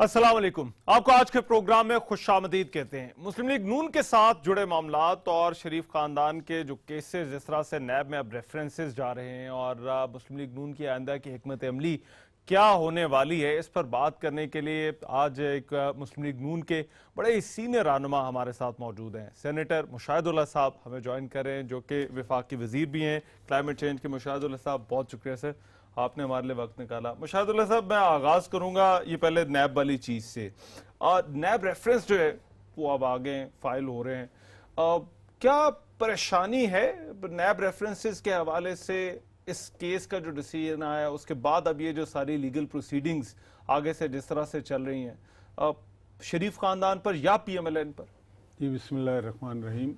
असलम आपको आज के प्रोग्राम में खुश आमदीद कहते हैं मुस्लिम लीग नून के साथ जुड़े मामला और शरीफ खानदान के जो केसेस जिस तरह से नैब में अब रेफरेंसेज जा रहे हैं और मुस्लिम लीग नून की आइंदा की हमत अमली क्या होने वाली है इस पर बात करने के लिए आज एक मुस्लिम लीग नून के बड़े ही सीनियर रहनुमा हमारे साथ मौजूद हैं सेनेटर मुशाहिदुल्ला साहब हमें ज्वाइन कर रहे हैं जो कि विफाकी वजीर भी हैं क्लाइमेट चेंज के मुशाहिदुल्ला साहब बहुत शुक्रिया सर आपने हमारे लिए वक्त निकाला मुशाहदुल्ला साहब मैं आगाज़ करूंगा ये पहले नैब वाली चीज़ से और नैब रेफरेंस जो है वो अब आगे फाइल हो रहे हैं आ, क्या परेशानी है नैब रेफरेंसेस के हवाले से इस केस का जो डिसीजन आया उसके बाद अब ये जो सारी लीगल प्रोसीडिंग्स आगे से जिस तरह से चल रही हैं शरीफ ख़ानदान पर या पी एम एल एन पर जी बसमिल्ल रहीम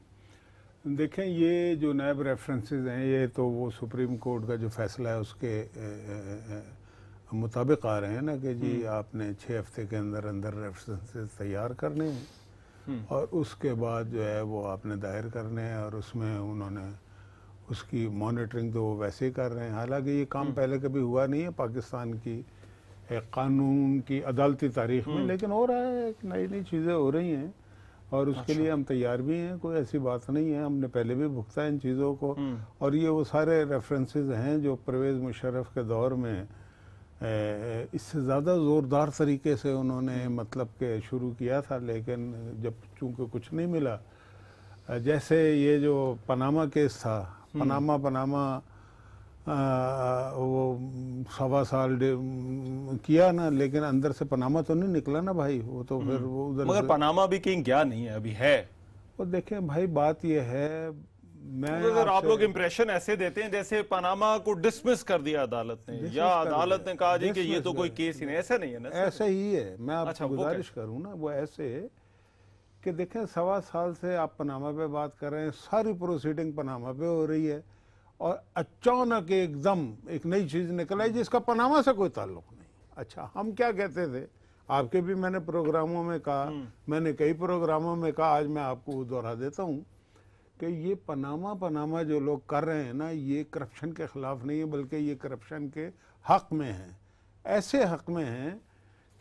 देखें ये जो नैब रेफरेंसेस हैं ये तो वो सुप्रीम कोर्ट का जो फैसला है उसके मुताबिक आ रहे हैं ना कि जी हम्म। आपने छः हफ्ते के अंदर अंदर रेफरेंसेस तैयार करने हैं हम्म। और उसके बाद जो है वो आपने दायर करने हैं और उसमें उन्होंने उसकी मॉनिटरिंग तो वो वैसे ही कर रहे हैं हालांकि ये काम हम्म। पहले कभी हुआ नहीं है पाकिस्तान की एक कानून की अदालती तारीख में लेकिन हो रहा है नई नई चीज़ें हो रही हैं और उसके अच्छा। लिए हम तैयार भी हैं कोई ऐसी बात नहीं है हमने पहले भी भुगता है इन चीज़ों को हम्म। और ये वो सारे रेफरेंसेस हैं जो परवेज़ मुशरफ़ के दौर में इससे ज़्यादा ज़ोरदार तरीके से उन्होंने हम्म। मतलब के शुरू किया था लेकिन जब चूंकि कुछ नहीं मिला जैसे ये जो पनामा केस था हम्म। पनामा पनामा आ, वो सवा साल किया ना लेकिन अंदर से पनामा तो नहीं निकला ना भाई वो तो फिर हम्म। वो उधर मगर पनामा भी किंग क्या नहीं है अभी है वो देखें भाई बात ये है मैं तो आप लोग इम्प्रेशन ऐसे देते हैं जैसे पनामा को डिसमिस कर दिया अदालत ने या अदालत ने कहा जी कि ये तो कोई केस ही नहीं ऐसा नहीं है ना ऐसा ही है मैं आपसे अच्छा, गुजारिश करूँ ना वो ऐसे कि देखें सवा साल से आप पनामा पे बात कर रहे हैं सारी प्रोसीडिंग पनामा पे हो रही है और अचानक एकदम एक नई चीज़ निकल आई जिसका पनामा से कोई ताल्लुक नहीं अच्छा हम क्या कहते थे आपके भी मैंने प्रोग्रामों में कहा हम्म। मैंने कई प्रोग्रामों में कहा आज मैं आपको दोहरा देता हूँ कि ये पनामा पनामा जो लोग कर रहे हैं ना ये करप्शन के ख़िलाफ़ नहीं है बल्कि ये करप्शन के हक़ में है ऐसे हक़ में हैं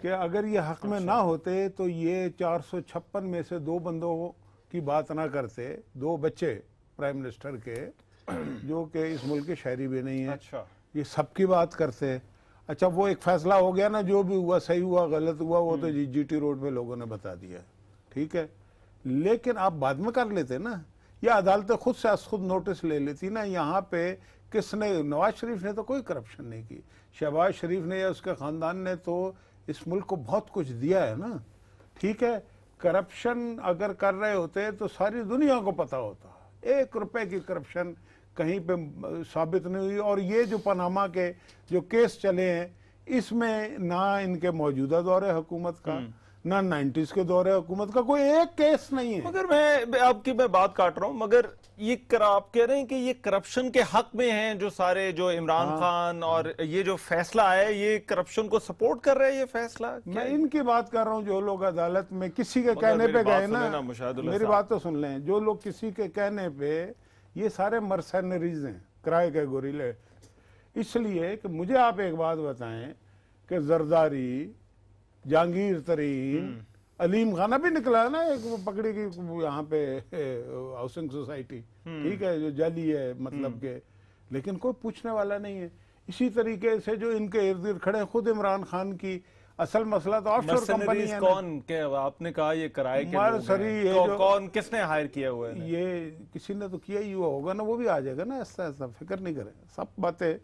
कि अगर ये हक़ में अच्छा। ना होते तो ये चार सौ छप्पन में से दो बंदों की बात ना करते दो बच्चे प्राइम मिनिस्टर के जो कि इस मुल्क के शहरी भी नहीं है अच्छा ये सबकी बात करते हैं अच्छा वो एक फैसला हो गया ना जो भी हुआ सही हुआ गलत हुआ वो तो जी, हम्म। जी टी रोड में लोगों ने बता दिया ठीक है लेकिन आप बाद में कर लेते ना या अदालतें खुद से खुद नोटिस ले लेती ना यहाँ पे किसने नवाज शरीफ ने तो कोई करप्शन नहीं की शहबाज शरीफ ने या उसके ख़ानदान ने तो इस मुल्क को बहुत कुछ दिया है ना ठीक है करप्शन अगर कर रहे होते तो सारी दुनिया को पता होता एक रुपए की करप्शन कहीं पे साबित नहीं हुई और ये जो पनामा के जो केस चले हैं इसमें ना इनके मौजूदा दौरे हुकूमत का हम्म। ना नाइन्टीज के दौरे हुकूमत का कोई एक केस नहीं है मगर मैं आपकी मैं बात काट रहा हूँ मगर ये कर, आप कह रहे हैं कि ये करप्शन के हक में हैं जो सारे जो इमरान हाँ, खान और ये जो फैसला है ये करप्शन को सपोर्ट कर रहे हैं ये फैसला मैं इनकी बात कर रहा हूँ जो लोग अदालत में किसी के कहने पे गए ना मेरी बात तो सुन लें जो लोग किसी के कहने पे ये सारे मर्सनरीज हैं किराए के गोरीले इसलिए कि मुझे आप एक बात बताएं कि जरदारी जहांगीर तरीन हम्म। अलीम खाना भी निकला है ना एक वो पकड़ी की यहाँ पे हाउसिंग हम्म। सोसाइटी ठीक है जो जाली है मतलब हम्म। के लेकिन कोई पूछने वाला नहीं है इसी तरीके से जो इनके इर्द गिर्द खड़े खुद इमरान खान की असल मसला तो ऑफशोर कंपनी है कौन के आपने कहा ये कराए के मर्सरी ये तो, कौन किसने हायर किया हुआ है ये किसी ने तो किया ही हुआ होगा ना वो भी आ जाएगा ना ऐसा ऐसा फिक्र नहीं करें सब बातें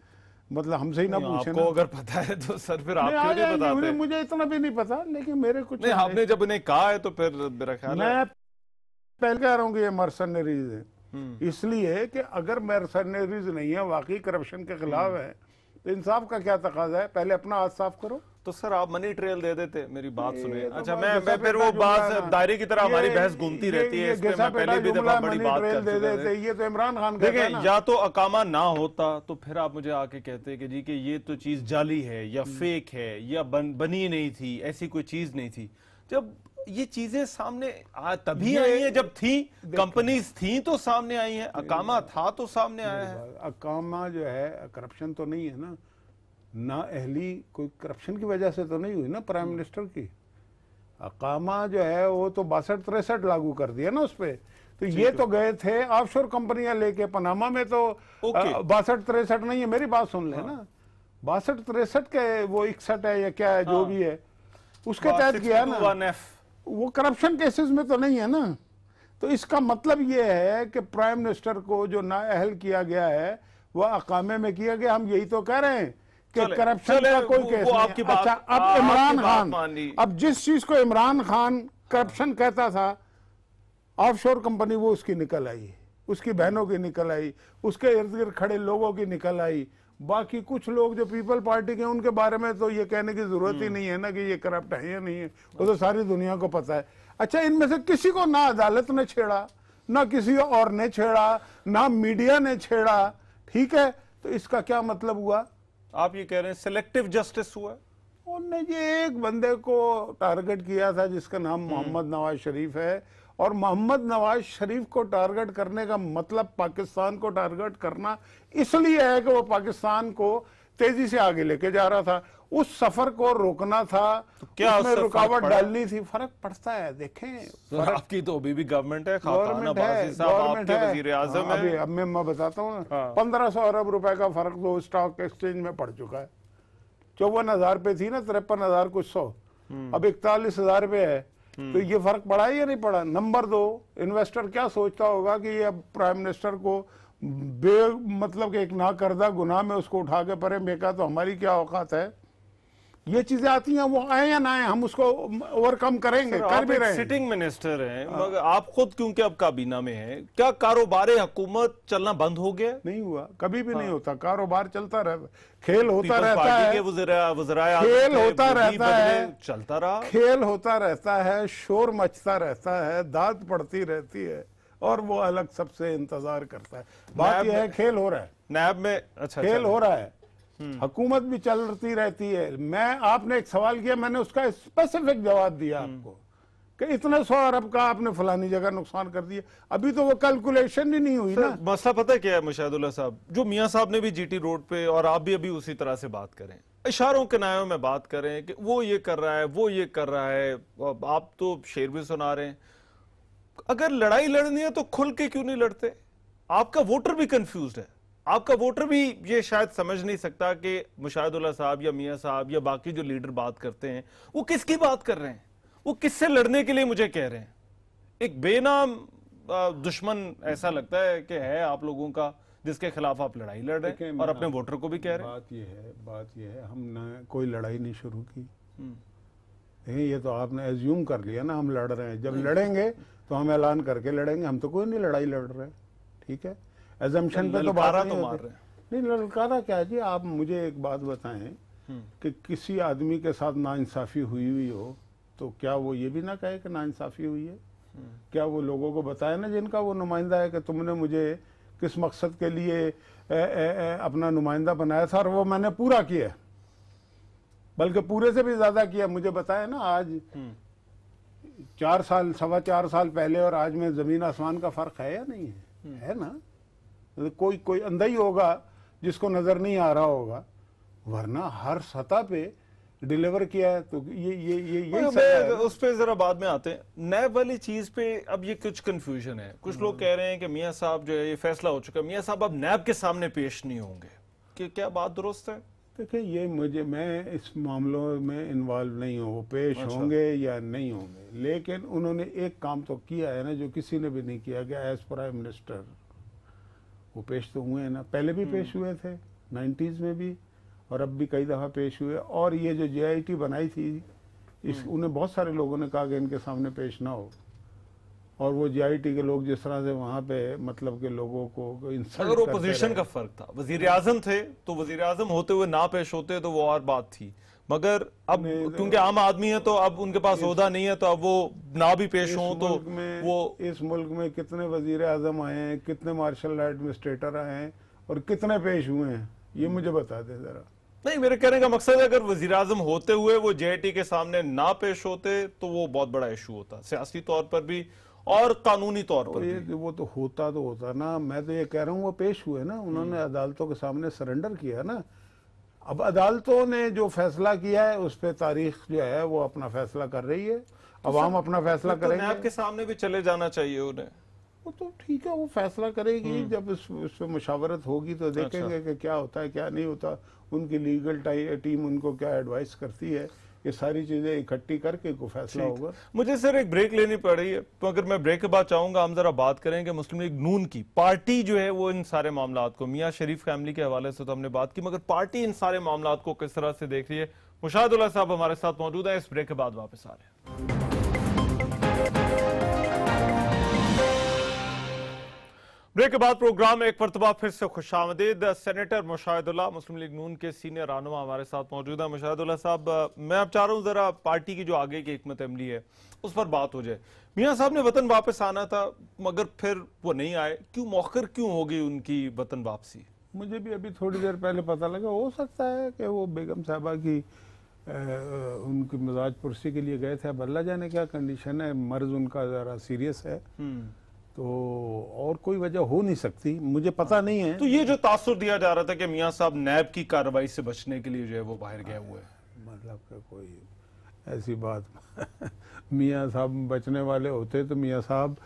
मतलब हमसे ही ना पूछे आपको अगर पता है तो सर फिर आप क्यों नहीं बताते मुझे इतना भी नहीं पता लेकिन मेरे कुछ नहीं आपने जब उन्हें कहा है तो फिर मेरा ख्याल मैं पहले कह रहा हूँ कि ये मर्सनरीज है हम्म। इसलिए कि अगर मर्सनरीज नहीं है वाकई करप्शन के खिलाफ हम्म। है तो इंसाफ का क्या तकाजा है पहले अपना हाथ साफ करो तो सर आप मनी ट्रेल दे देते मेरी बात सुने तो अच्छा मैं मैं फिर वो बात दायरे की तरह हमारी बहस घूमती रहती है इस पे पहले भी दफा बड़ी बात कर दे देते ये तो इमरान खान देखिए या तो अकामा ना होता तो फिर आप मुझे आके कहते कि जी कि ये तो चीज जाली है या फेक हम्म। है या बनी नहीं थी ऐसी कोई चीज नहीं थी जब ये चीजें सामने आ, तभी आई है जब थी कंपनीज थी तो सामने आई है अकामा था तो सामने आया तो है अकामा जो है करप्शन तो नहीं है ना ना अहली कोई करप्शन की वजह से तो नहीं हुई ना प्राइम मिनिस्टर की अकामा जो है वो तो बासठ तिरसठ लागू कर दिया ना उस पर तो ये तो-, तो गए थे ऑफशोर कंपनियां लेके पनामा में तो बासठ तिरसठ नहीं है मेरी बात सुन ले हाँ। ना बासठ तिरसठ के वो इकसठ है या क्या है जो हाँ। भी है उसके तहत किया ना वो करप्शन केसेस में तो नहीं है ना तो इसका मतलब ये है कि प्राइम मिनिस्टर को जो नाअहल किया गया है वह अकामे में किया गया हम यही तो कह रहे हैं कि करप्शन का कोई केस आपकी नहीं अच्छा अब इमरान खान अब जिस चीज को इमरान खान करप्शन कहता था ऑफशोर कंपनी वो उसकी निकल आई उसकी बहनों की निकल आई उसके इर्द गिर्द खड़े लोगों की निकल आई बाकी कुछ लोग जो पीपल पार्टी के उनके बारे में तो ये कहने की जरूरत ही हम्म। नहीं है ना कि ये करप्ट है या नहीं है वो तो सारी दुनिया को पता है अच्छा इनमें से किसी को ना अदालत ने छेड़ा ना किसी और ने छेड़ा ना मीडिया ने छेड़ा ठीक है तो इसका क्या मतलब हुआ आप ये कह रहे हैं सिलेक्टिव जस्टिस हुआ उनने ये एक बंदे को टारगेट किया था जिसका नाम हम्म। मोहम्मद नवाज शरीफ है और मोहम्मद नवाज शरीफ को टारगेट करने का मतलब पाकिस्तान को टारगेट करना इसलिए है कि वो पाकिस्तान को तेजी से आगे लेके जा रहा था उस सफर को रोकना था तो क्या उसमें रुकावट डालनी थी फर्क पड़ता है देखें तो आपकी तो अभी भी गवर्नमेंट है गवर्नमेंट है गवर्नमेंट है हाँ, अभी अब मैं मैं बताता हूँ हाँ। पंद्रह सौ अरब रुपए का फर्क तो स्टॉक एक्सचेंज में पड़ चुका है चौवन हजार पे थी ना तिरपन हजार कुछ सौ हम्म। अब इकतालीस हजार पे है हम्म। तो ये फर्क पड़ा है या नहीं पड़ा नंबर दो इन्वेस्टर क्या सोचता होगा कि ये अब प्राइम मिनिस्टर को बे मतलब कि एक ना करदा गुनाह में उसको उठा के परे बेका तो हमारी क्या औकात है ये चीजें आती हैं वो आए या ना आए हम उसको ओवरकम करेंगे कर भी रहे सिटिंग मिनिस्टर हैं हाँ। मगर आप खुद क्योंकि अब काबीना में हैं क्या कारोबार हुकूमत चलना बंद हो गया नहीं हुआ कभी भी हाँ। नहीं होता कारोबार चलता रहता खेल होता रहता है खेल होता रहता है चलता रहा खेल होता रहता है शोर मचता रहता है दाद पड़ती रहती है और वो अलग सबसे इंतजार करता है बात यह है खेल हो रहा है नैब में अच्छा खेल अच्छा। हो रहा है हम्म। हुकूमत भी चलती रहती है मैं आपने एक सवाल किया मैंने उसका स्पेसिफिक जवाब दिया हम्म। आपको कि इतने सौ अरब का आपने फलानी जगह नुकसान कर दिया अभी तो वो कैलकुलेशन ही नहीं हुई ना मसला पता है क्या है मुशाहदुल्ला साहब जो मियाँ साहब ने भी जीटी रोड पे और आप भी अभी उसी तरह से बात करें इशारों के नायों में बात करें कि वो ये कर रहा है वो ये कर रहा है आप तो शेर भी सुना रहे हैं अगर लड़ाई लड़नी है तो खुल के क्यों नहीं लड़ते आपका वोटर भी कंफ्यूज है आपका वोटर भी ये शायद समझ नहीं सकता कि मुशाहदुल्ला साहब या मियाँ साहब या बाकी जो लीडर बात करते हैं वो किसकी बात कर रहे हैं वो किससे लड़ने के लिए मुझे कह रहे हैं एक बेनाम दुश्मन ऐसा लगता है कि है आप लोगों का जिसके खिलाफ आप लड़ाई लड़ रहे हैं और अपने वोटर को भी कह रहे हैं बात यह है बात यह है हमने कोई लड़ाई नहीं शुरू की हम्म। ये तो आपने एज्यूम कर लिया ना हम लड़ रहे हैं जब लड़ेंगे तो हम ऐलान करके लड़ेंगे हम तो कोई नहीं लड़ाई लड़ रहे ठीक है एजम्पन पे तो बारह तो मार रहे हैं नहीं ललकारा क्या जी आप मुझे एक बात बताएं हम्म। कि किसी आदमी के साथ नाइंसाफ़ी हुई हुई हो तो क्या वो ये भी ना कहे कि नाइंसाफ़ी हुई है हम्म। क्या वो लोगों को बताए ना जिनका वो नुमाइंदा है कि तुमने मुझे किस मकसद के लिए ए, ए, ए, अपना नुमाइंदा बनाया था और वो मैंने पूरा किया बल्कि पूरे से भी ज़्यादा किया मुझे बताया ना आज हम्म। चार साल सवा चार साल पहले और आज में ज़मीन आसमान का फ़र्क है या नहीं है हम्म। है ना तो कोई कोई अंधा ही होगा जिसको नज़र नहीं आ रहा होगा वरना हर सतह पे डिलीवर किया है तो ये ये ये ये उस पर जरा बाद में आते हैं नैब वाली चीज पे अब ये कुछ कंफ्यूजन है कुछ लोग हम्म। कह रहे हैं कि मियाँ साहब जो है ये फैसला हो चुका है मियाँ साहब अब नैब के सामने पेश नहीं होंगे कि क्या बात दुरुस्त है देखिए ये मुझे मैं इस मामलों में इन्वॉल्व नहीं हूँ वो पेश अच्छा। होंगे या नहीं होंगे लेकिन उन्होंने एक काम तो किया है ना जो किसी ने भी नहीं किया गया एज प्राइम मिनिस्टर वो पेश तो हुए हैं ना पहले भी पेश हम्म। हुए थे नाइन्टीज़ में भी और अब भी कई दफ़ा पेश हुए और ये जो जे बनाई थी इस हम्म। उन्हें बहुत सारे लोगों ने कहा कि इनके सामने पेश ना हो और वो जीआईटी के लोग जिस तरह से वहाँ पे मतलब के लोगों को इंसल्ट अगर ओपोजिशन का फर्क था वजीर आजम थे तो वजीर आजम होते हुए ना पेश होते तो वो और बात थी मगर अब क्योंकि आम आदमी है तो अब उनके पास होदा नहीं है तो अब वो ना भी पेश हो तो वो इस मुल्क में कितने वजीर आजम आए हैं कितने मार्शल एडमिनिस्ट्रेटर आए हैं और कितने पेश हुए हैं ये मुझे बता दें जरा नहीं मेरे कहने का मकसद है अगर वजीर आजम होते हुए वो जे के सामने ना पेश होते तो वो बहुत बड़ा इशू होता सियासी तौर पर भी और कानूनी तौर पर ये वो तो होता तो होता ना मैं तो ये कह रहा हूँ वो पेश हुए ना उन्होंने हम्म। अदालतों के सामने सरेंडर किया ना अब अदालतों ने जो फैसला किया है उस पर तारीख जो है वो अपना फैसला कर रही है तो अवाम हम अपना फैसला मतलब करेंगे आपके सामने भी चले जाना चाहिए उन्हें वो तो ठीक है वो फैसला करेगी हम्म। जब उस, उस पर मुशावरत होगी तो देखेंगे अच्छा। कि क्या होता है क्या नहीं होता उनकी लीगल टीम उनको क्या एडवाइस करती है ये सारी चीज़ें इकट्ठी करके को फैसला होगा मुझे सर एक ब्रेक लेनी पड़ रही है तो अगर मैं ब्रेक के बाद चाहूंगा हम ज़रा बात करेंगे मुस्लिम लीग नून की पार्टी जो है वो इन सारे मामला को मियाँ शरीफ फैमिली के हवाले से तो हमने बात की मगर पार्टी इन सारे मामला को किस तरह से देख रही है मुशाहदुल्ला साहब हमारे साथ मौजूद है इस ब्रेक के बाद वापस आ रहे हैं ब्रेक के बाद प्रोग्राम एक मरतबा फिर से खुश आमदीद सेनेटर मुशाहदुल्ला मुस्लिम लीग नून के सीनियर रहनुमा हमारे साथ मौजूद है मुशाहदुल्ला साहब मैं अब चाह रहा हूँ ज़रा पार्टी की जो आगे की हमत अमली है उस पर बात हो जाए मियाँ साहब ने वतन वापस आना था मगर फिर वो नहीं आए क्यों मौखर क्यों हो गई उनकी वतन वापसी मुझे भी अभी थोड़ी देर पहले पता लगा हो सकता है कि वो बेगम साहबा की उनकी मजाज पुरसी के लिए गए थे अब अल्लाह जाने क्या कंडीशन है मर्ज उनका ज़रा सीरियस है हम्म। तो और कोई वजह हो नहीं सकती मुझे पता नहीं है तो ये जो तासुर दिया जा रहा था कि मियाँ साहब नैब की कार्रवाई से बचने के लिए जो है वो बाहर गए हुए हैं मतलब कोई ऐसी बात मियाँ साहब बचने वाले होते तो मियाँ साहब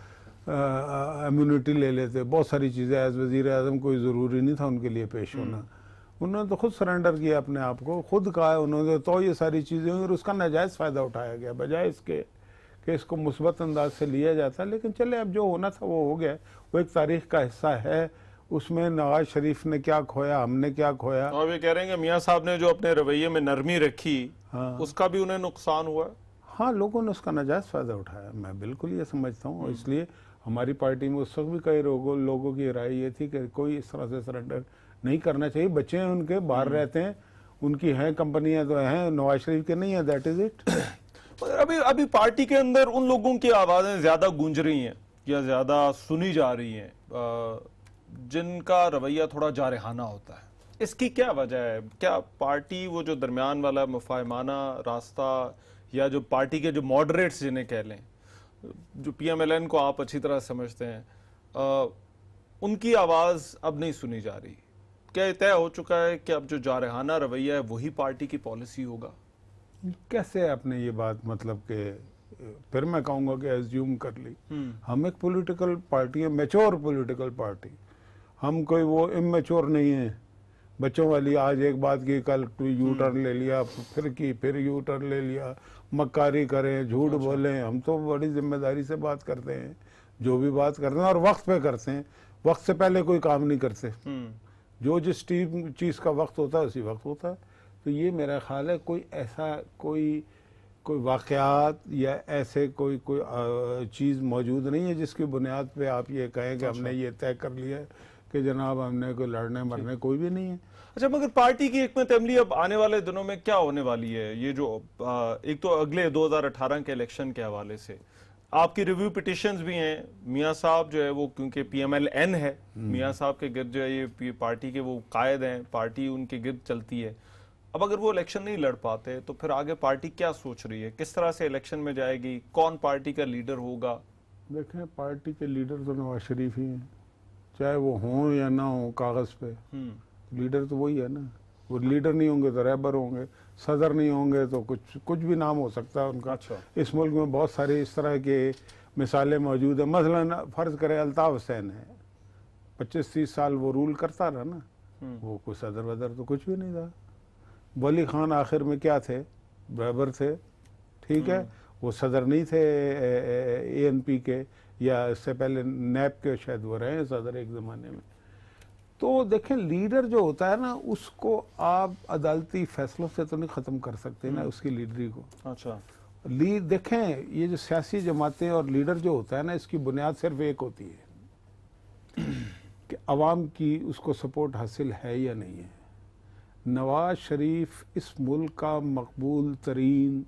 इम्यूनिटी ले लेते बहुत सारी चीज़ें एज वज़ी अजम कोई ज़रूरी नहीं था उनके लिए पेश होना हम्म। उन्होंने तो खुद सरेंडर किया अपने आप को खुद कहा उन्होंने तो ये सारी चीज़ें हुई और उसका नाजायज़ फ़ायदा उठाया गया बजाय इसके कि इसको मुस्बत अंदाज से लिया जाता है लेकिन चले अब जो होना था वो हो गया वो एक तारीख का हिस्सा है उसमें नवाज शरीफ ने क्या खोया हमने क्या खोया और तो ये कह रहे हैं कि मियाँ साहब ने जो अपने रवैये में नरमी रखी हाँ उसका भी उन्हें नुकसान हुआ हाँ लोगों ने उसका नजायज फ़ायदा उठाया मैं बिल्कुल ये समझता हूँ हम्म। इसलिए हमारी पार्टी में उस वक्त भी कई लोगों लोगों की राय ये थी कि कोई इस तरह से सरेंडर नहीं करना चाहिए बच्चे हैं उनके बाहर हम्म। रहते हैं उनकी हैं कंपनियां तो हैं नवाज शरीफ के नहीं है दैट इज़ इट अभी अभी पार्टी के अंदर उन लोगों की आवाज़ें ज़्यादा गूंज रही हैं या ज़्यादा सुनी जा रही हैं जिनका रवैया थोड़ा जारहाना होता है इसकी क्या वजह है क्या पार्टी वो जो दरमियान वाला मुफाहमाना रास्ता या जो पार्टी के जो मॉडरेट्स जिन्हें कह लें जो पीएमएलएन को आप अच्छी तरह समझते हैं आ, उनकी आवाज़ अब नहीं सुनी जा रही क्या तय हो चुका है कि अब जो जारहाना रवैया है वही पार्टी की पॉलिसी होगा कैसे आपने ये बात मतलब के फिर मैं कहूँगा कि एज्यूम कर ली हम्म। हम एक पॉलिटिकल पार्टी है मेच्योर पॉलिटिकल पार्टी हम कोई वो इमेच्योर नहीं है बच्चों वाली आज एक बात की कल यू टर्न हम्म। ले लिया फिर की फिर यू टर्न ले लिया मक्कारी करें झूठ अच्छा। बोलें हम तो बड़ी जिम्मेदारी से बात करते हैं जो भी बात करते हैं और वक्त पे करते हैं वक्त से पहले कोई काम नहीं करते हम्म। जो जिस टीम चीज़ का वक्त होता है उसी वक्त होता है तो ये मेरा ख्याल है कोई ऐसा कोई कोई वाकयात या ऐसे कोई कोई चीज़ मौजूद नहीं है जिसकी बुनियाद पे आप ये कहें कि हमने ये तय कर लिया है कि जनाब हमने कोई लड़ने मरने कोई भी नहीं है अच्छा मगर पार्टी की हमत अमली अब आने वाले दिनों में क्या होने वाली है ये जो आ, एक तो अगले 2018 के इलेक्शन के हवाले से आपकी रिव्यू पिटिशन भी हैं मियाँ साहब जो है वो क्योंकि पी एम एल एन है हम्म। मियाँ साहब के गिरद जो है ये पार्टी के वो कायद हैं पार्टी उनके गिरद चलती है अब अगर वो इलेक्शन नहीं लड़ पाते तो फिर आगे पार्टी क्या सोच रही है किस तरह से इलेक्शन में जाएगी कौन पार्टी का लीडर होगा देखें पार्टी के लीडर तो नवाज शरीफ ही हैं चाहे वो हों या ना हो कागज़ पे लीडर हम्म। तो वही है ना वो लीडर नहीं होंगे तो रैबर होंगे सदर नहीं होंगे तो कुछ कुछ भी नाम हो सकता है उनका अच्छा। इस मुल्क में बहुत सारे इस तरह के मिसालें मौजूद हैं मसलन फ़र्ज़ करें अल्ताफ़ हुसैन है पच्चीस तीस साल वो रूल करता रहा ना हम्म। वो कोई सदर वदर तो कुछ भी नहीं था वली खान आखिर में क्या थे बराबर थे ठीक है हम्म। वो सदर नहीं थे ए एन पी के या इससे पहले नैप के शायद वो रहे हैं सदर एक ज़माने में तो देखें लीडर जो होता है ना उसको आप अदालती फैसलों से तो नहीं ख़त्म कर सकते ना हम्म। उसकी लीडरी को अच्छा ली देखें ये जो सियासी जमातें और लीडर जो होता है ना इसकी बुनियाद सिर्फ एक होती है कि आवाम की उसको सपोर्ट हासिल है या नहीं है नवाज शरीफ इस मुल्क का मकबूल तरीन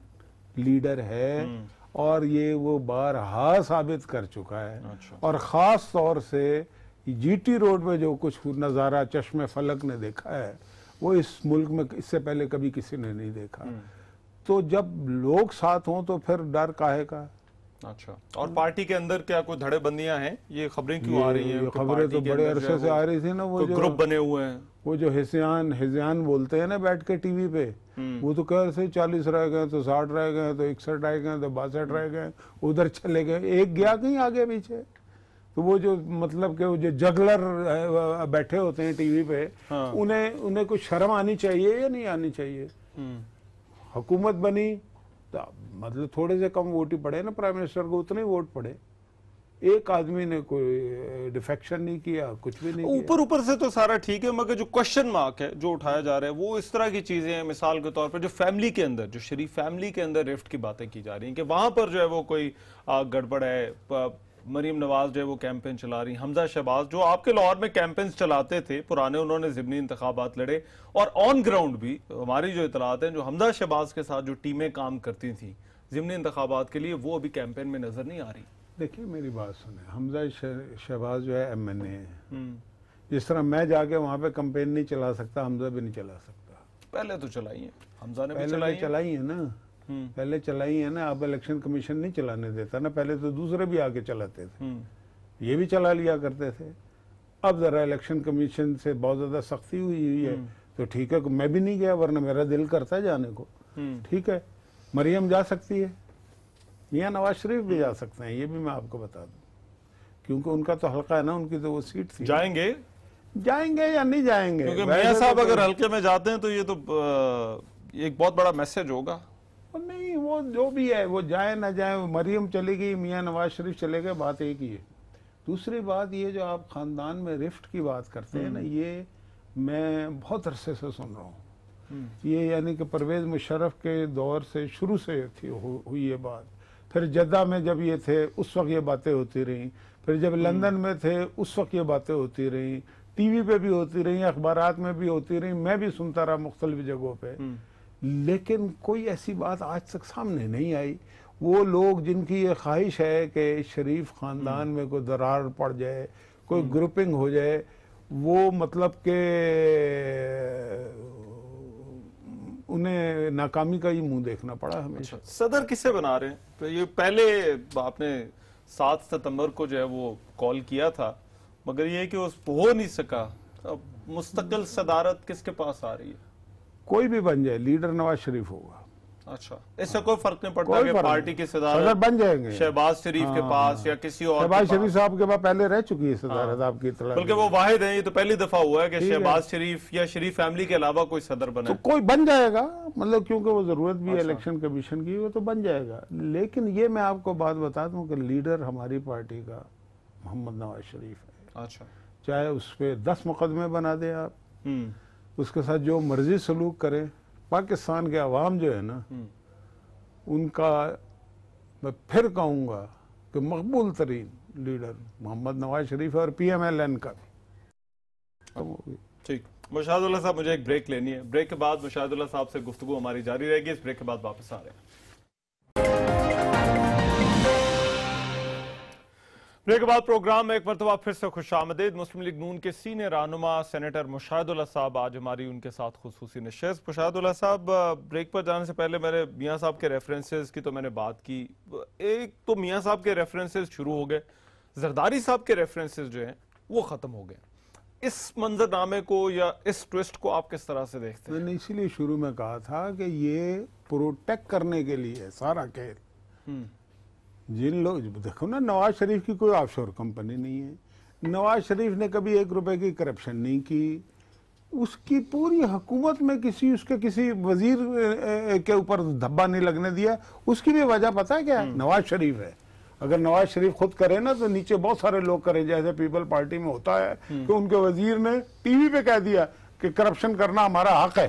लीडर है हम्म। और ये वो बारहा साबित कर चुका है अच्छा। और ख़ास तौर से जीटी रोड में जो कुछ नज़ारा चश्मे फलक ने देखा है वो इस मुल्क में इससे पहले कभी किसी ने नहीं देखा हम्म। तो जब लोग साथ हों तो फिर डर काहे का अच्छा और पार्टी के अंदर क्या कोई बंदियां हैं ये खबरें क्यों आ रही हैं खबरें तो बड़े अरसे से आ रही थी ना वो जो ग्रुप बने हुए हैं वो जो हिसियान हिजियान बोलते हैं ना बैठ के टीवी पे हम्म। वो तो कह रहे चालीस रह गए तो साठ रह गए तो इकसठ रह गए तो बासठ रह गए उधर चले गए एक गया कहीं आगे पीछे तो वो जो मतलब के वो जो जगलर बैठे होते हैं टीवी पे हाँ। उन्हें उन्हें कुछ शर्म आनी चाहिए या नहीं आनी चाहिए हम्म। हुकूमत बनी मतलब थोड़े से कम वोट ही पड़े ना प्राइम मिनिस्टर को उतने ही वोट पड़े एक आदमी ने कोई डिफेक्शन नहीं किया कुछ भी नहीं ऊपर ऊपर से तो सारा ठीक है मगर जो क्वेश्चन मार्क है जो उठाया जा रहा है वो इस तरह की चीजें हैं मिसाल के तौर पर जो फैमिली के अंदर जो शरीफ फैमिली के अंदर रिफ्ट की बातें की जा रही हैं कि वहां पर जो है वो कोई गड़बड़ है मरीम नवाज जो है वो कैंपेन चला रही हमजा शहबाज जो आपके लाहौर में कैंपेन चलाते थे पुराने उन्होंने जिमनी इंतबात लड़े और ऑन ग्राउंड भी हमारी जो इतलात हैं जो हमजा शहबाज के साथ जो टीमें काम करती थी जिमनी इंतबात के लिए वो अभी कैंपेन में नज़र नहीं आ रही देखिए मेरी बात सुने हमजा शहबाज जो है एम एन ए जिस तरह मैं जाके वहाँ पर कैंपेन नहीं चला सकता हमजा भी नहीं चला सकता पहले तो चलाइए हमजा ने तो चलाई है ना हम्म। पहले चलाई है ना अब इलेक्शन कमीशन नहीं चलाने देता ना पहले तो दूसरे भी आके चलाते थे हम्म। ये भी चला लिया करते थे अब जरा इलेक्शन कमीशन से बहुत ज्यादा सख्ती हुई हुई है हम्म। तो ठीक है मैं भी नहीं गया वरना मेरा दिल करता है जाने को ठीक है मरियम जा सकती है मियाँ नवाज शरीफ भी जा सकते हैं ये भी मैं आपको बता दू क्योंकि उनका तो हल्का है ना उनकी तो वो सीट थी जाएंगे जाएंगे या नहीं जाएंगे क्योंकि मियाँ साहब तो अगर हल्के में जाते हैं तो ये तो एक बहुत बड़ा मैसेज होगा और नहीं वो जो भी है वो जाए ना जाए मरियम चली गई मियाँ नवाज शरीफ चले गए बात एक ही है दूसरी बात ये जो आप ख़ानदान में रिफ्ट की बात करते हैं ना हम्म। ये मैं बहुत अरसे से सुन रहा हूँ हम्म। ये यानी कि परवेज़ मुशरफ के दौर से शुरू से थी हु, हुई ये बात फिर जद्दा में जब ये थे उस वक्त ये बातें होती रहीं फिर जब हम्म। लंदन में थे उस वक्त ये बातें होती रहीं टीवी पे भी होती रहीं अखबार में भी होती रहीं मैं भी सुनता रहा मुख्तलिफ जगहों पर लेकिन कोई ऐसी बात आज तक सामने नहीं आई वो लोग जिनकी ये ख्वाहिश है कि शरीफ ख़ानदान हम्म। में कोई दरार पड़ जाए कोई हम्म। ग्रुपिंग हो जाए वो मतलब के उन्हें नाकामी का ही मुंह देखना पड़ा हमेशा अच्छा, सदर किसे बना रहे हैं तो ये पहले आपने सात सितंबर को जो है वो कॉल किया था मगर ये कि उस हो नहीं सका अब मुस्तकिल सदारत किसके पास आ रही है कोई भी बन जाए लीडर नवाज शरीफ होगा अच्छा इससे कोई फर्क नहीं पड़ता कि पार्टी के सदर बन जाएंगे शहबाज शरीफ के हाँ। पास या किसी और शहबाज शरीफ साहब के पास पहले रह चुकी है सदारत हाँ। आपकी तरह बल्कि वो वाहिद है ये तो पहली दफा हुआ है कि शहबाज शरीफ या शरीफ फैमिली के अलावा कोई सदर बने तो कोई बन जाएगा मतलब क्योंकि वो जरूरत भी है अच्छा। इलेक्शन कमीशन की वो तो बन जाएगा लेकिन ये मैं आपको बात बता दूँ की लीडर हमारी पार्टी का मोहम्मद नवाज शरीफ है अच्छा चाहे उस पर दस मुकदमे बना दे आप हम्म। उसके साथ जो मर्जी सलूक करें पाकिस्तान के अवाम जो है ना हम्म। उनका मैं फिर कहूँगा कि मकबूल तरीन लीडर मोहम्मद नवाज शरीफ है और पी एम एल एन का भी ठीक मुशादुल्ला साहब मुझे एक ब्रेक लेनी है ब्रेक के बाद मुशादुल्ला साहब से गुफ्तु हमारी जारी रहेगी इस ब्रेक के बाद वापस आ रहे हैं ब्रेक बाद प्रोग्राम में एक मरतबा फिर से खुश आमदेद मुस्लिम लीग नून के सीनियर रहनुमा सेनेटर मुशाहदुल्ला साहब आज हमारी उनके साथ खसूसी नशस्त मुशाहदुल्ला साहब ब्रेक पर जाने से पहले मेरे मियाँ साहब के रेफरेंसेस की तो मैंने बात की एक तो मियाँ साहब के रेफरेंसेस शुरू हो गए जरदारी साहब के रेफरेंसेज जो हैं वो ख़त्म हो गए इस मंजरनामे को या इस ट्विस्ट को आप किस तरह से देखते हैं मैंने इसीलिए शुरू में कहा था कि ये प्रोटेक्ट करने के लिए सारा खेल हम्म। जिन लोग देखो ना नवाज शरीफ की कोई ऑफशोर कंपनी नहीं है नवाज शरीफ ने कभी एक रुपए की करप्शन नहीं की उसकी पूरी हुकूमत में किसी उसके किसी वजीर के ऊपर धब्बा नहीं लगने दिया उसकी भी वजह पता है क्या हम्म। नवाज शरीफ है अगर नवाज शरीफ खुद करे ना तो नीचे बहुत सारे लोग करें जैसे पीपल पार्टी में होता है कि हम्म। तो उनके वजीर ने टीवी पे कह दिया कि करप्शन करना हमारा हक है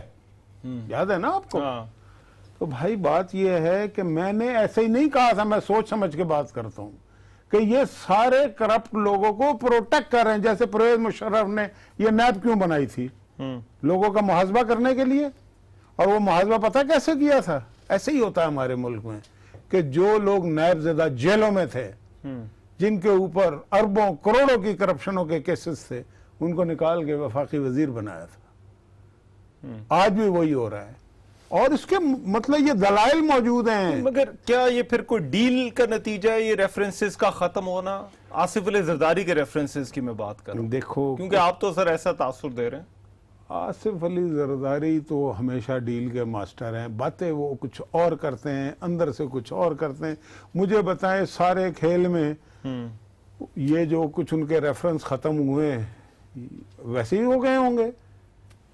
हम्म। याद है ना आपको हाँ। तो भाई बात यह है कि मैंने ऐसे ही नहीं कहा था मैं सोच समझ के बात करता हूं कि ये सारे करप्ट लोगों को प्रोटेक्ट कर रहे हैं जैसे परवेज मुशर्रफ ने ये नैब क्यों बनाई थी हम्म। लोगों का मुहाजबा करने के लिए और वो मुहाजबा पता कैसे किया था ऐसे ही होता है हमारे मुल्क में कि जो लोग नैब जदा जेलों में थे हम्म। जिनके ऊपर अरबों करोड़ों की करप्शनों के केसेस थे उनको निकाल के वफाकी वजीर बनाया था हम्म। आज भी वही हो रहा है और इसके मतलब ये दलाइल मौजूद हैं मगर क्या ये फिर कोई डील का नतीजा है ये रेफरेंसेस का खत्म होना आसिफ अली जरदारी के रेफरेंसेस की मैं बात कर देखो क्योंकि आप तो सर ऐसा तासुर दे रहे हैं आसिफ अली जरदारी तो हमेशा डील के मास्टर हैं बातें वो कुछ और करते हैं अंदर से कुछ और करते हैं मुझे बताएं सारे खेल में हम्म। ये जो कुछ उनके रेफरेंस ख़त्म हुए वैसे ही हो गए होंगे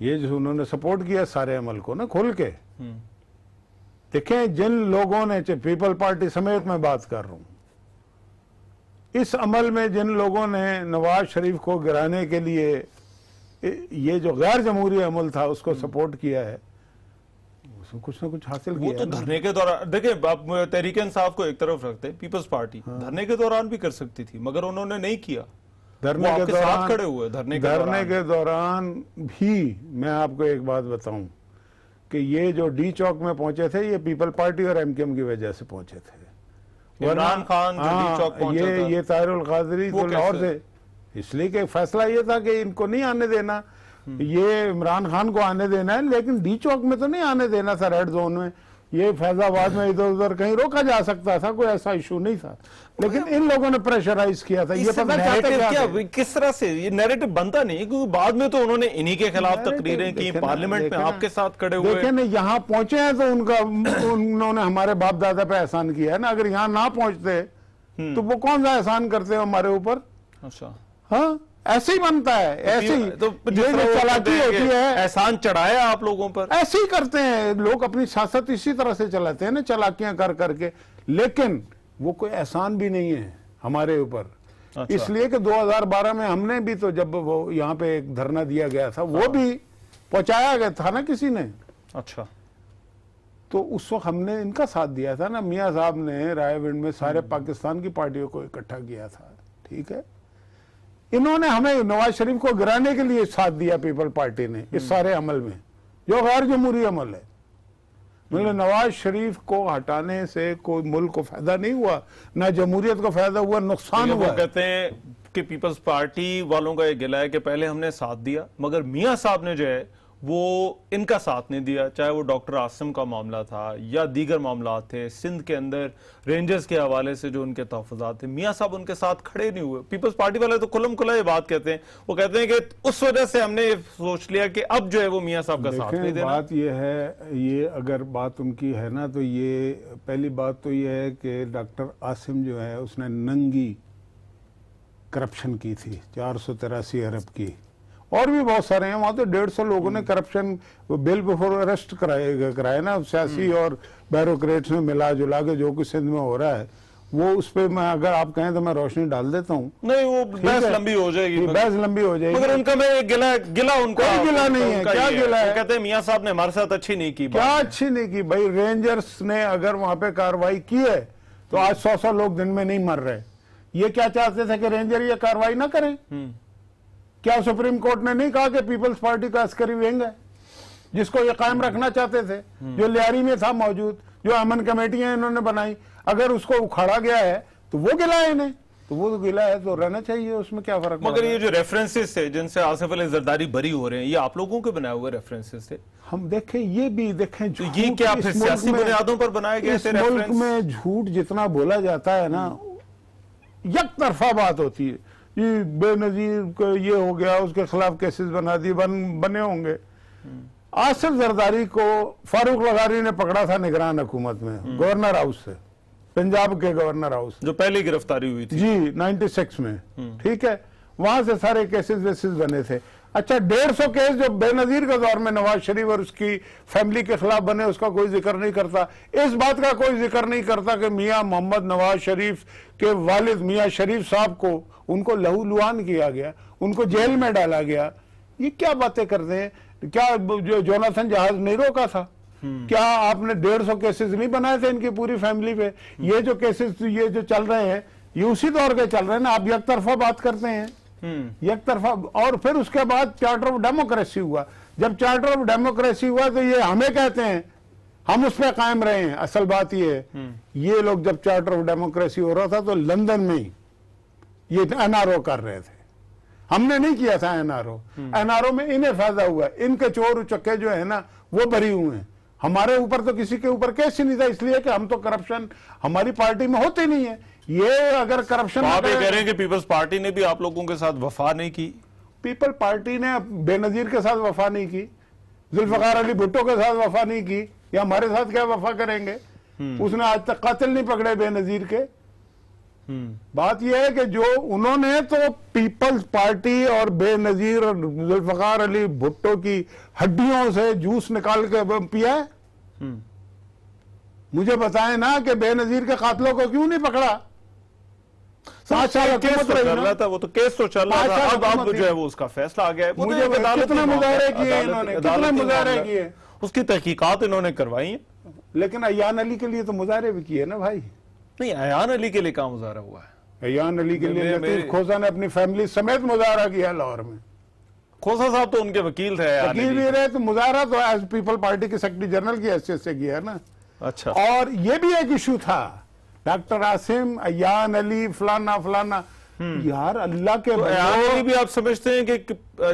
ये जो उन्होंने सपोर्ट किया सारे अमल को ना खोल के देखें जिन लोगों ने पीपल पार्टी समेत मैं बात कर रहा हूं इस अमल में जिन लोगों ने नवाज शरीफ को गिराने के लिए ये जो गैर जमहूरी अमल था उसको हम्म। सपोर्ट किया है उसमें कुछ ना कुछ हासिल वो किया तो धरने के दौरान देखिए आप तहरीक इंसाफ को एक तरफ रखते हैं पीपल्स पार्टी हाँ। धरने के दौरान भी कर सकती थी मगर उन्होंने नहीं किया धरने के दौरान खड़े हुए धरने के दौरान भी मैं आपको एक बात बताऊं कि ये जो डी चौक में पहुंचे थे ये पीपल पार्टी और एमकेएम की वजह से पहुंचे थे इमरान खान जो आ, हाँ, चौक ये ये तारुल कादरी तो लाहौर से इसलिए कि फैसला ये था कि इनको नहीं आने देना हम्म। ये इमरान खान को आने देना है लेकिन डी चौक में तो नहीं आने देना था रेड जोन में ये फैजाबाद में इधर उधर कहीं रोका जा सकता था कोई ऐसा इशू नहीं था लेकिन इन लोगों ने प्रेशराइज किया था ये पता क्या, क्या किस तरह से ये नैरेटिव बनता नहीं क्योंकि बाद में तो उन्होंने इन्हीं के खिलाफ तकरीरें की पार्लियामेंट में आपके साथ खड़े हुए देखिए ना यहाँ पहुंचे हैं तो उनका उन्होंने हमारे बाप दादा पे एहसान किया है ना अगर यहाँ ना पहुंचते हम्म। तो वो कौन सा एहसान करते हमारे ऊपर अच्छा हाँ ऐसे ही बनता है तो ऐसे ही तो जो चलाती होती है एहसान चढ़ाया आप लोगों पर ऐसे ही करते हैं लोग अपनी सियासत इसी तरह से चलाते हैं ना चलाकियां कर करके लेकिन वो कोई एहसान भी नहीं है हमारे ऊपर अच्छा। इसलिए कि 2012 में हमने भी तो जब वो यहाँ पे एक धरना दिया गया था वो हाँ। भी पहुंचाया गया था ना किसी ने अच्छा तो उस वक्त हमने इनका साथ दिया था ना मियाँ साहब ने रायविंड में सारे हम्म। पाकिस्तान की पार्टियों को इकट्ठा किया था ठीक है इन्होंने हमें नवाज शरीफ को गिराने के लिए साथ दिया पीपल पार्टी ने इस हम्म। सारे अमल में जो गैर जमहूरी अमल है मतलब हम्म। नवाज शरीफ को हटाने से कोई मुल्क को फायदा नहीं हुआ ना जमहूरियत को फायदा हुआ नुकसान तो हुआ कहते हैं कि पीपल्स पार्टी वालों का यह गिला है कि पहले हमने साथ दिया मगर मियाँ साहब ने जो है वो इनका साथ नहीं दिया चाहे वो डॉक्टर आसम का मामला था या दीगर मामला थे सिंध के अंदर रेंजर्स के हवाले से जो उनके तहफात थे मियाँ साहब उनके साथ खड़े नहीं हुए पीपल्स पार्टी वाले तो खुलम खुला ये बात कहते हैं वो कहते हैं कि उस वजह से हमने ये सोच लिया कि अब जो है वो मियाँ साहब का साथ नहीं देना बात ये है ये अगर बात उनकी है ना तो ये पहली बात तो ये है कि डॉक्टर आसिम जो है उसने नंगी करप्शन की थी चार सौ तिरासी अरब की और भी बहुत सारे हैं वहाँ तो डेढ़ सौ लोगों ने हम्म। करप्शन बिल बिफोर अरेस्ट कराए कराए ना सियासी हम्म। और बैरोक्रेट्स में मिला जुला के जो कुछ सिंध में हो रहा है वो उस पर मैं अगर आप कहें तो मैं रोशनी डाल देता हूँ नहीं वो बहस लंबी हो जाएगी बहस लंबी हो जाएगी मगर उनका मैं गिला गिला उनको कोई गिला नहीं है क्या गिला है कहते हैं मियाँ साहब ने हमारे साथ अच्छी नहीं की क्या अच्छी नहीं की भाई रेंजर्स ने अगर वहाँ पे कार्रवाई की है तो आज सौ सौ लोग दिन में नहीं मर रहे ये क्या चाहते थे कि रेंजर ये कार्रवाई ना करें हम्म। क्या सुप्रीम कोर्ट ने नहीं कहा कि पीपल्स पार्टी का अस्करी व्यंग है जिसको ये कायम रखना चाहते थे हम्म। जो लियारी में था मौजूद जो अमन कमेटियां इन्होंने बनाई अगर उसको उखाड़ा गया है तो वो गिला है इन्हें तो वो तो गिला है तो रहना चाहिए उसमें क्या फर्क मगर ये जो रेफरेंसेस थे जिनसे आसिफ अली जरदारी बरी हो रहे हैं ये आप लोगों के बनाए हुए रेफरेंसेस थे हम देखें ये भी देखें तो ये क्या फिर सियासी बुनियादों पर बनाए गए थे मुल्क में झूठ जितना बोला जाता है ना यक तरफा बात होती है कि बेनज़ीर ये हो गया उसके खिलाफ केसेस बना दिए बन बने होंगे हम्म। आसिफ जरदारी को फारूक लगारी ने पकड़ा था निगरान हुकूमत में हम्म। गवर्नर हाउस से पंजाब के गवर्नर हाउस जो पहली गिरफ्तारी हुई थी जी 96 में हम्म। ठीक है वहां से सारे केसेस वेसेस बने थे अच्छा डेढ़ सौ केस जो बेनजीर के दौर में नवाज शरीफ और उसकी फैमिली के खिलाफ बने उसका कोई जिक्र नहीं करता इस बात का कोई जिक्र नहीं करता कि मियाँ मोहम्मद नवाज शरीफ के वालिद मियाँ शरीफ साहब को उनको लहू लुहान किया गया उनको जेल में डाला गया ये क्या बातें कर रहे हैं क्या जो जोनाथन जहाज नहीं रोका था हम्म। क्या आपने डेढ़ सौ केसेस नहीं बनाए थे इनकी पूरी फैमिली पे ये जो केसेस ये जो चल रहे हैं ये उसी दौर के चल रहे हैं ना आप एक तरफा बात करते हैं हम्म। एक तरफा और फिर उसके बाद चार्टर ऑफ डेमोक्रेसी हुआ जब चार्टर ऑफ डेमोक्रेसी हुआ तो ये हमें कहते हैं हम उस पर कायम रहे हैं असल बात ये है हम्म। ये लोग जब चार्टर ऑफ डेमोक्रेसी हो रहा था तो लंदन में ही ये एनआरओ कर रहे थे हमने नहीं किया था एनआरओ हम्म। एनआरओ में इन्हें फायदा हुआ इनके चोर उचक्के जो है ना वो भरी हुए हैं हमारे ऊपर तो किसी के ऊपर केस ही नहीं था इसलिए कि हम तो करप्शन हमारी पार्टी में होते नहीं है ये अगर करप्शन आप ये कह रहे हैं कि पीपल्स पार्टी ने भी आप लोगों के साथ वफा नहीं की पीपल पार्टी ने बेनजीर के साथ वफा नहीं की जुल्फकार अली भुट्टो के साथ वफा नहीं की या हमारे साथ क्या वफा करेंगे हम्म। उसने आज तक कतल नहीं पकड़े बेनजीर के बात यह है कि जो उन्होंने तो पीपल्स पार्टी और बेनजीर और जुल्फकार अली भुट्टो की हड्डियों से जूस निकाल के पिया है मुझे बताए ना कि बेनजीर के कातलों को क्यों नहीं पकड़ा तो सात तो वो तो, तो उसका फैसला उसकी तहकीकत इन्होंने करवाई है लेकिन अयान अली के लिए तो मुजाहरे भी किए ना भाई नहीं अयान अली के लिए कहाँ मुजाहरा हुआ है अयान अली के लिए लतीफ खोसा ने अपनी फैमिली समेत मुजाहरा किया लाहौर में खोसा साहब तो उनके वकील थे वकील भी रहे तो मुजाहरा तो एज पीपल पार्टी के सेक्रेटरी जनरल की हैसियत से किया ना अच्छा और ये भी एक इशू था डॉक्टर आसिम अयान अली फलाना फलाना हम्म। यार अल्लाह के तो भी आप समझते हैं कि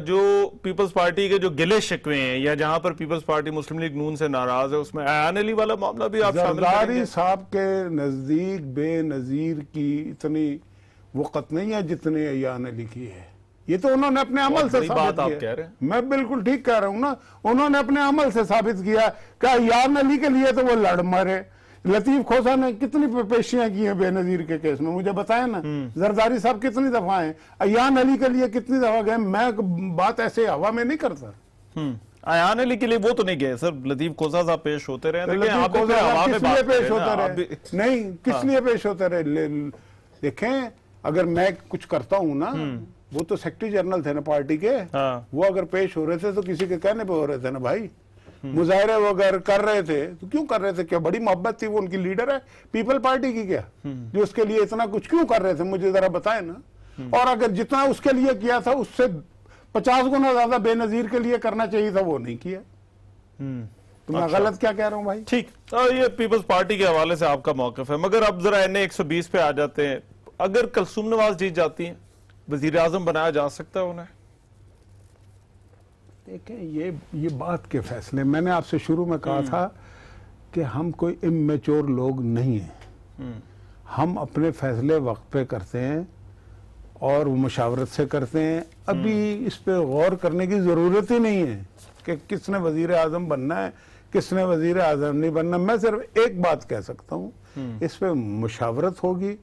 जो पीपल्स पार्टी के जो गिले शिकवे हैं या जहां पर पीपल्स पार्टी मुस्लिम लीग नून से नाराज है उसमें आने अली वाला मामला भी आप सरदारी साहब के नजदीक बेनजीर की इतनी वक़्त नहीं है जितने अयान अली की है ये तो उन्होंने अपने अमल से बात किया कह रहे मैं बिल्कुल ठीक कह रहा हूँ ना उन्होंने अपने अमल से साबित किया क्या यान अली के लिए तो वो लड़ मरे लतीफ खोसा ने कितनी पेशियां की हैं बेनजीर के केस में मुझे बताया ना हम्म। जरदारी साहब कितनी दफा है अयान अली के लिए कितनी दफा गए मैं बात ऐसे हवा में नहीं करता हम्म। अयान अली के लिए वो तो नहीं गए सर लतीफ खोसा साहब पेश होते रहे पेश होते रहे नहीं किस हाँ। लिए पेश होते रहे देखे अगर मैं कुछ करता हूँ ना हम्म। वो तो सेक्रेटरी जनरल थे ना पार्टी के हाँ। वो अगर पेश हो रहे थे तो किसी के कहने पे हो रहे थे ना भाई हम्म। मुजाहरे वगैरह कर रहे थे तो क्यों कर रहे थे क्या बड़ी मोहब्बत थी वो उनकी लीडर है पीपल पार्टी की क्या हम्म। जो उसके लिए इतना कुछ क्यों कर रहे थे मुझे जरा बताए ना हम्म। और अगर जितना उसके लिए किया था उससे पचास गुना ज्यादा बेनजीर के लिए करना चाहिए था वो नहीं किया तो मैं अच्छा। गलत क्या कह रहा हूँ भाई ठीक तो ये पीपल्स पार्टी के हवाले से आपका मौकफ है मगर अब जरा एन ए पे आ जाते हैं अगर कलसुम नवाज जीत जाती है वजीर आजम बनाया जा सकता है उन्हें देखें ये ये बात के फैसले मैंने आपसे शुरू में कहा हम्म। था कि हम कोई इमेच्योर लोग नहीं हैं हम्म। हम अपने फैसले वक्त पे करते हैं और मुशावरत से करते हैं अभी हम्म। इस पर गौर करने की ज़रूरत ही नहीं है कि किसने वजीर आजम बनना है किसने वजीर आजम नहीं बनना मैं सिर्फ एक बात कह सकता हूँ इस पर मुशावरत होगी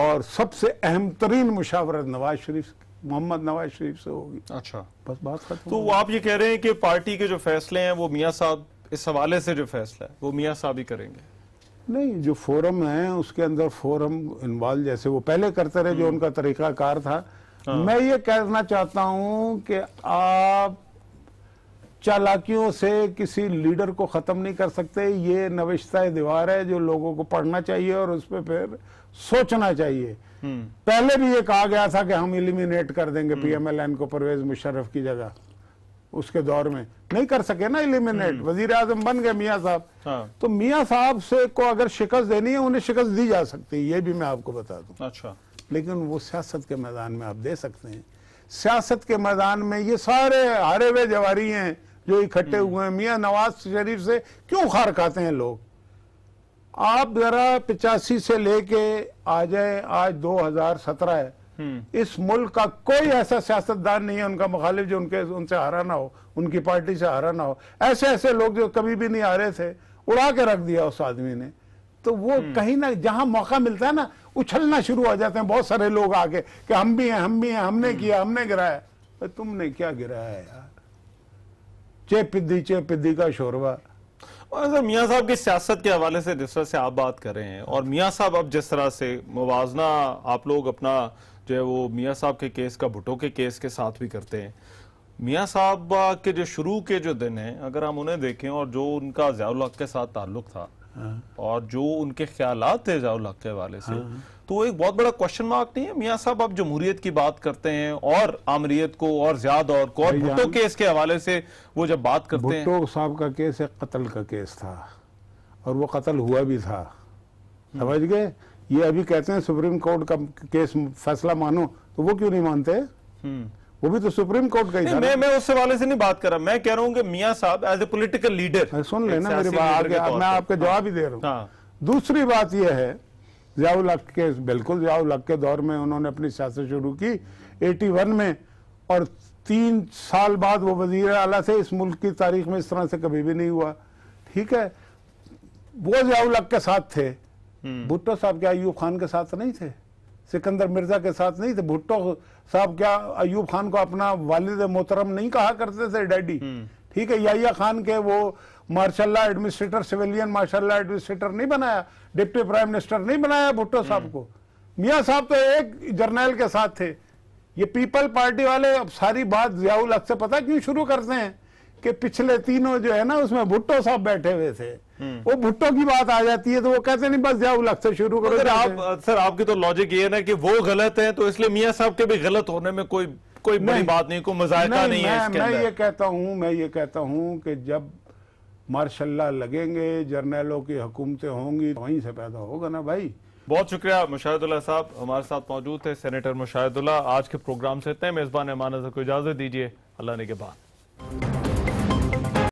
और सबसे अहम तरीन मुशावरत नवाज शरीफ मोहम्मद नवाज शरीफ से होगी अच्छा बस बात खत्म तो आप ये कह रहे हैं कि पार्टी के जो फैसले हैं वो मियाँ साहब इस हवाले से जो फैसला है वो मियाँ साहब ही करेंगे नहीं जो फोरम है उसके अंदर फोरम इन्वॉल्व जैसे वो पहले करते रहे जो हम्म। उनका तरीकाकार था हाँ। मैं ये कहना चाहता हूं कि आप चालाकियों से किसी लीडर को ख़त्म नहीं कर सकते ये नविश्ता दीवार है जो लोगों को पढ़ना चाहिए और उस पर फिर सोचना चाहिए हम्म। पहले भी ये कहा गया था कि हम इलिमिनेट कर देंगे पीएमएलएन हम्म। को परवेज मुशर्रफ की जगह उसके दौर में नहीं कर सके ना इलिमिनेट वजीर आजम बन गए मियाँ साहब हाँ। तो मियाँ साहब से को अगर शिकस्त देनी है उन्हें शिकस्त दी जा सकती है ये भी मैं आपको बता दू अच्छा लेकिन वो सियासत के मैदान में आप दे सकते हैं सियासत के मैदान में ये सारे हरे हुए जवारी हैं जो इकट्ठे हम्म। हुए हैं मियाँ नवाज शरीफ से क्यों खार खाते हैं लोग आप जरा पिचासी से लेके आ जाए आज 2017 है हम्म। इस मुल्क का कोई ऐसा सियासतदान नहीं है उनका मुखालिफ जो उनके उनसे हारा ना हो उनकी पार्टी से हरा ना हो ऐसे ऐसे लोग जो कभी भी नहीं आ रहे थे उड़ा के रख दिया उस आदमी ने तो वो हम्म। कहीं ना जहां मौका मिलता है ना उछलना शुरू हो जाते हैं बहुत सारे लोग आके कि हम भी हैं हम भी हैं हमने हम्म। किया हमने गिराया तो तुमने क्या गिराया यार चेपिद्दी चेपिद्दी का शोरबा सर मियाँ साहब की सियासत के हवाले से जिस तरह से आप बात कर रहे हैं और मियाँ साहब अब जिस तरह से मुवजना आप लोग अपना जो है वो मियाँ साहब के केस का भुटो के केस के साथ भी करते हैं मियाँ साहब के जो शुरू के जो दिन हैं अगर हम उन्हें देखें और जो उनका जयाल के साथ ताल्लुक था और जो उनके ख्याल थे जयाउल के वाले से हाँ। तो एक बहुत बड़ा क्वेश्चन मार्क नहीं है मियाँ साहब आप जमहूरियत की बात करते हैं और आमरीत को और ज्यादा और को और भुट्टो केस के हवाले से वो जब बात करते हैं भुट्टो साहब का केस एक कत्ल का केस था और वो कत्ल हुआ भी था समझ गए ये अभी कहते हैं सुप्रीम कोर्ट का केस फैसला मानो तो वो क्यों नहीं मानते हम्म। वो भी तो सुप्रीम कोर्ट का ही मैं मैं उस हवाले से नहीं बात कर रहा मैं कह रहा हूँ कि मियाँ साहब एज ए पोलिटिकल लीडर सुन लेना मेरी बात मैं आपका जवाब ही दे रहा हूँ हाँ। दूसरी बात यह है जियाउल हक के बिल्कुल जियाउल हक के दौर में उन्होंने अपनी सियासत शुरू की 81 में और तीन साल बाद वो वजीर अला थे इस मुल्क की तारीख में इस तरह से कभी भी नहीं हुआ ठीक है वो जियाउल हक के साथ थे हम्म। भुट्टो साहब क्या अयूब खान के साथ नहीं थे सिकंदर मिर्ज़ा के साथ नहीं थे भुट्टो साहब क्या अयूब खान को अपना वालिद मोहतरम नहीं कहा करते थे डैडी हम्म। ठीक है याया खान के वो martial law administrator civilian martial law administrator नहीं बनाया डिप्टी प्राइम मिनिस्टर नहीं बनाया भुट्टो साहब हम्म। को मियाँ साहब तो एक जर्नैल के साथ थे ये पीपल पार्टी वाले अब सारी बात जियाउल हक से पता क्यों शुरू करते हैं कि पिछले तीनों जो है ना उसमें भुट्टो साहब बैठे हुए थे हम्म। वो भुट्टो की बात आ जाती है तो वो कहते नहीं बस जाओ लक्ष्य शुरू करो सर आप सर आपकी तो लॉजिक ये है ना कि वो गलत है तो इसलिए मियाँ साहब के भी गलत होने में कोई कोई बड़ी नहीं, बात नहीं कोई मजाक नहीं, नहीं है इसके मैं ये कहता हूँ मैं ये कहता हूँ कि जब मार्शल्ला लगेंगे जर्नैलों की हुकूमतें होंगी तो वहीं से पैदा होगा ना भाई बहुत शुक्रिया मुशाहदुल्ला साहब हमारे साथ मौजूद थे सेनेटर मुशाहदुल्ला आज के प्रोग्राम से इतने मेज़बान मानस को इजाज़त दीजिए अल्लाह ने के बाद